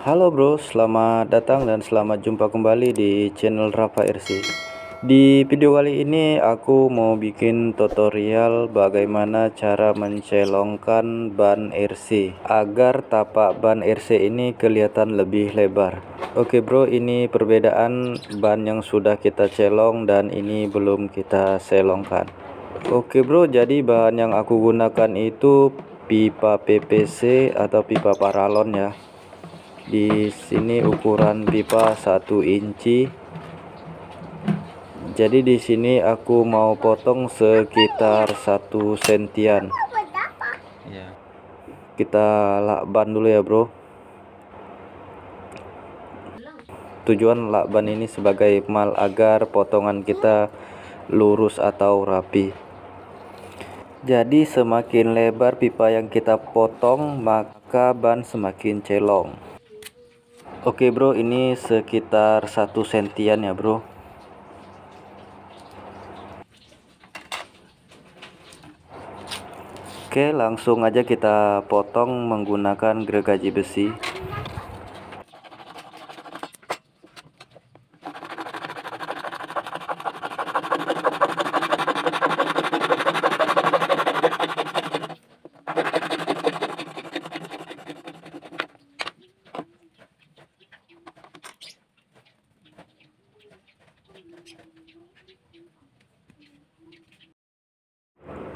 Halo bro, selamat datang dan selamat jumpa kembali di channel Rafa RC Di video kali ini aku mau bikin tutorial bagaimana cara mencelongkan ban RC Agar tapak ban RC ini kelihatan lebih lebar Oke bro, ini perbedaan ban yang sudah kita celong dan ini belum kita selongkan Oke bro, jadi bahan yang aku gunakan itu pipa PPC atau pipa paralon ya di sini ukuran pipa 1 inci jadi di sini aku mau potong sekitar satu sentian iya. kita lakban dulu ya bro tujuan lakban ini sebagai mal agar potongan kita lurus atau rapi jadi semakin lebar pipa yang kita potong maka ban semakin celong Oke bro, ini sekitar satu sentian ya bro. Oke, langsung aja kita potong menggunakan gergaji besi.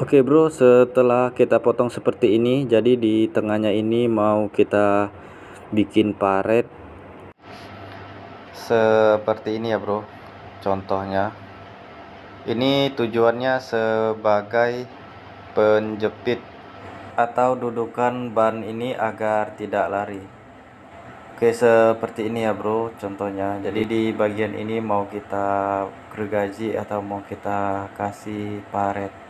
Oke bro, setelah kita potong seperti ini, jadi di tengahnya ini mau kita bikin paret seperti ini ya bro. Contohnya, ini tujuannya sebagai penjepit atau dudukan ban ini agar tidak lari. Oke seperti ini ya bro, contohnya. Jadi di bagian ini mau kita gergaji atau mau kita kasih paret.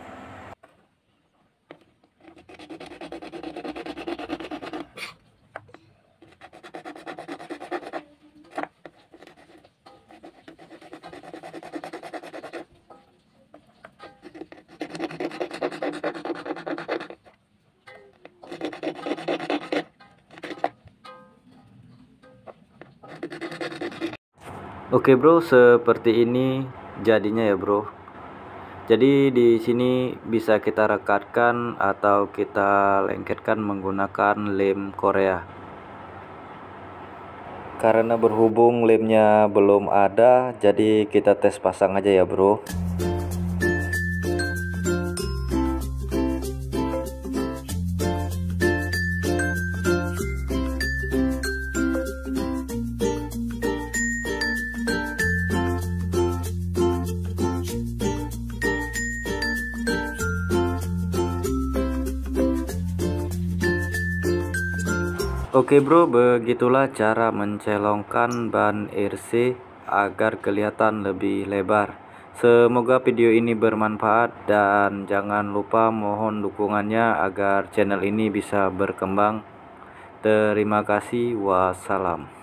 Oke bro, seperti ini jadinya ya bro. Jadi di sini bisa kita rekatkan atau kita lengketkan menggunakan lem Korea. Karena berhubung lemnya belum ada, jadi kita tes pasang aja ya bro. Oke bro, begitulah cara mencelongkan ban RC agar kelihatan lebih lebar. Semoga video ini bermanfaat dan jangan lupa mohon dukungannya agar channel ini bisa berkembang. Terima kasih, wassalam.